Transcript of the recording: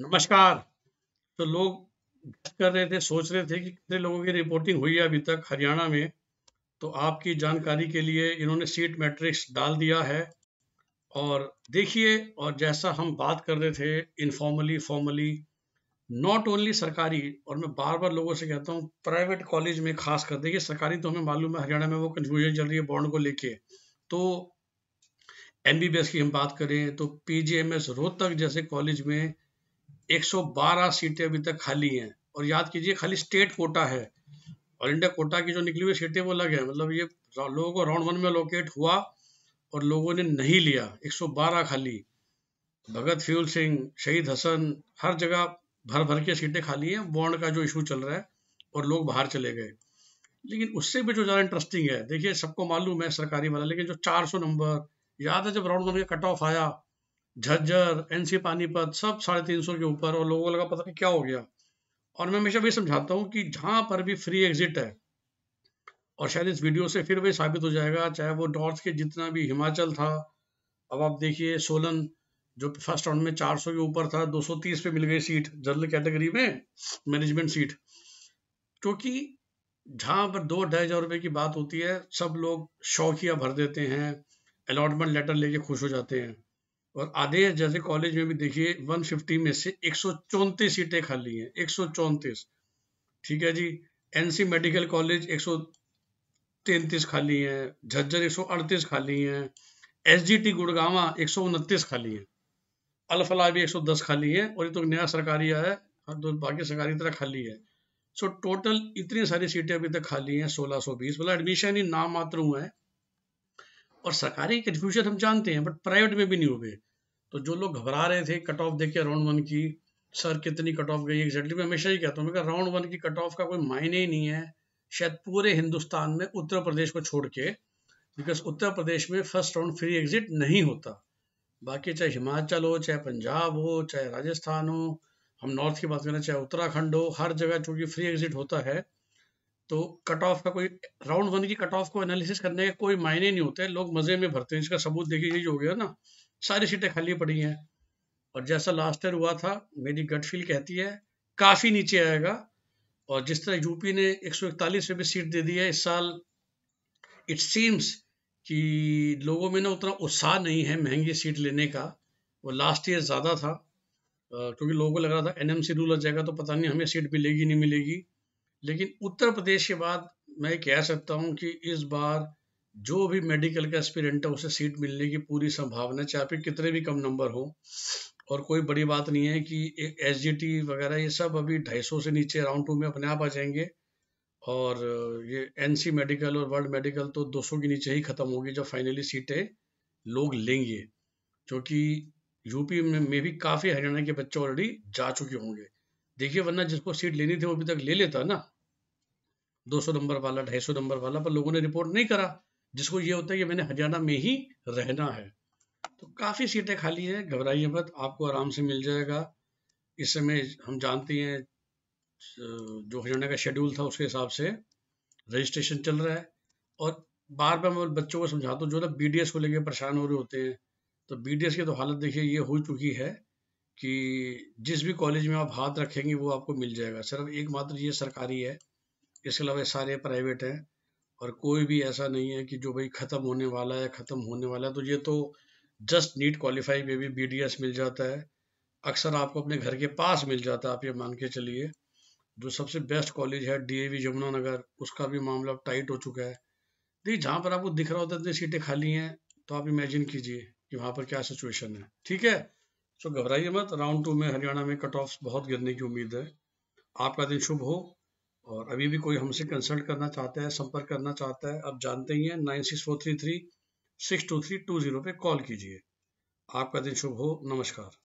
नमस्कार तो लोग कर रहे थे सोच रहे थे कि कितने लोगों की रिपोर्टिंग हुई है अभी तक हरियाणा में तो आपकी जानकारी के लिए इन्होंने सीट मैट्रिक्स डाल दिया है और देखिए और जैसा हम बात कर रहे थे इनफॉर्मली फॉर्मली नॉट ओनली सरकारी और मैं बार बार लोगों से कहता हूँ प्राइवेट कॉलेज में खास कर देखिए सरकारी तो हमें मालूम है हरियाणा में वो कन्फ्यूजन चल रही है बॉन्ड को लेके तो एम की हम बात करें तो पी रोहतक जैसे कॉलेज में 112 सीटें अभी तक खाली हैं और याद कीजिए खाली स्टेट कोटा है ऑल इंडिया कोटा की जो निकली हुई सीटें वो अलग है मतलब ये लोगों को राउंड वन में लोकेट हुआ और लोगों ने नहीं लिया 112 खाली भगत फ्यूल सिंह शहीद हसन हर जगह भर भर के सीटें खाली हैं बॉन्ड का जो इशू चल रहा है और लोग बाहर चले गए लेकिन उससे भी जो ज़्यादा इंटरेस्टिंग है देखिए सबको मालूम है सरकारी वाला लेकिन जो 400 नंबर याद है जब राउंड वन का कट ऑफ आया झज्जर एनसी पानीपत सब साढ़े तीन सौ के ऊपर और लोगों को लगा पता नहीं क्या हो गया और मैं हमेशा वही समझाता हूँ कि जहाँ पर भी फ्री एग्जिट है और शायद इस वीडियो से फिर वही साबित हो जाएगा चाहे वो नॉर्थ के जितना भी हिमाचल था अब आप देखिए सोलन जो फर्स्ट राउंड में 400 के ऊपर था 230 पे मिल गई सीट जनरल कैटेगरी में मैनेजमेंट सीट क्योंकि जहाँ पर दो ढाई हजार रुपये की बात होती है सब लोग शौकिया भर देते हैं अलॉटमेंट लेटर लेके खुश हो जाते हैं और आधे जैसे कॉलेज में भी देखिए 150 में से एक सीटें खाली हैं एक ठीक है जी एनसी मेडिकल कॉलेज एक खाली हैं झज्जर एक खाली हैं एस जी टी गुड़गावा एक खाली है अलफला भी 110 खाली है और ये तो नया सरकारी आया है दो बाकी सरकारी तरह खाली है सो टोटल इतनी सारी सीटें अभी तक खाली हैं बीस मतलब एडमिशन ही नाम मात्र हुआ है और सरकारी के एडमिशन हम जानते हैं बट प्राइवेट में भी नहीं हुए तो जो लोग घबरा रहे थे कट ऑफ देखिए राउंड वन की सर कितनी कट ऑफ गई एग्जैक्टली मैं हमेशा ही कहता हूँ मैं राउंड वन की कट ऑफ का कोई मायने ही नहीं है शायद पूरे हिंदुस्तान में उत्तर प्रदेश को छोड़ के बिकॉज उत्तर प्रदेश में फर्स्ट राउंड फ्री एग्जिट नहीं होता बाकी चाहे हिमाचल हो चाहे पंजाब हो चाहे राजस्थान हो हम नॉर्थ की बात करें चाहे उत्तराखंड हो हर जगह चूंकि फ्री एग्जिट होता है तो कट ऑफ का कोई राउंड वन की कट ऑफ को एनालिसिस करने के कोई मायने नहीं होते लोग मजे में भरते हैं इसका सबूत देखिए यही हो गया ना सारी सीटें खाली पड़ी हैं और जैसा लास्ट ईयर हुआ था मेरी गट फील कहती है काफ़ी नीचे आएगा और जिस तरह यूपी ने एक सौ इकतालीस रुपये भी सीट दे दी है इस साल इट सीम्स कि लोगों में ना उतना उत्साह नहीं है महंगी सीट लेने का वो लास्ट ईयर ज़्यादा था क्योंकि लोगों को लग रहा था एनएमसी रूल आ जाएगा तो पता नहीं हमें सीट मिलेगी नहीं मिलेगी लेकिन उत्तर प्रदेश के बाद मैं कह सकता हूँ कि इस बार जो भी मेडिकल का एस्पिरेंट है उसे सीट मिलने की पूरी संभावना है चाहे फिर कितने भी कम नंबर हो और कोई बड़ी बात नहीं है कि एस वगैरह ये सब अभी ढाई सौ से नीचे राउंड टू में अपने आप आ जाएंगे और ये एन मेडिकल और वर्ल्ड मेडिकल तो 200 के नीचे ही ख़त्म होगी जब फाइनली सीटें लोग लेंगे क्योंकि यूपी में, में भी काफ़ी हरियाणा के बच्चे ऑलरेडी जा चुके होंगे देखिए वरना जिसको सीट लेनी थी वो अभी तक ले लेता ना 200 नंबर वाला 250 नंबर वाला पर लोगों ने रिपोर्ट नहीं करा जिसको ये होता है कि मैंने हरियाणा में ही रहना है तो काफ़ी सीटें खाली हैं घबराइए मत आपको आराम से मिल जाएगा इस समय हम जानते हैं जो हरियाणा का शेड्यूल था उसके हिसाब से रजिस्ट्रेशन चल रहा है और बार बार मैं बच्चों को समझाता हूँ जो ना बी को लेकर परेशान हो रहे होते हैं तो बी की तो हालत देखिए ये हो चुकी है कि जिस भी कॉलेज में आप हाथ रखेंगे वो आपको मिल जाएगा सिर्फ एकमात्र ये सरकारी है इसके अलावा सारे प्राइवेट हैं और कोई भी ऐसा नहीं है कि जो भाई ख़त्म होने वाला है ख़त्म होने वाला है तो ये तो जस्ट नीट क्वालिफाई में भी बी मिल जाता है अक्सर आपको अपने घर के पास मिल जाता है आप ये मान के चलिए जो सबसे बेस्ट कॉलेज है डी वी यमुनानगर उसका भी मामला टाइट हो चुका है देखिए जहाँ पर आपको दिख रहा होता है इतनी सीटें खाली हैं तो आप इमेजिन कीजिए कि वहाँ पर क्या सिचुएशन है ठीक है सो घबराइए मत राउंड टू में हरियाणा में कट ऑफ बहुत गिरने की उम्मीद है आपका दिन शुभ हो और अभी भी कोई हमसे कंसल्ट करना चाहता है संपर्क करना चाहता है आप जानते ही हैं nine six four three three six two three two zero पर कॉल कीजिए आपका दिन शुभ हो नमस्कार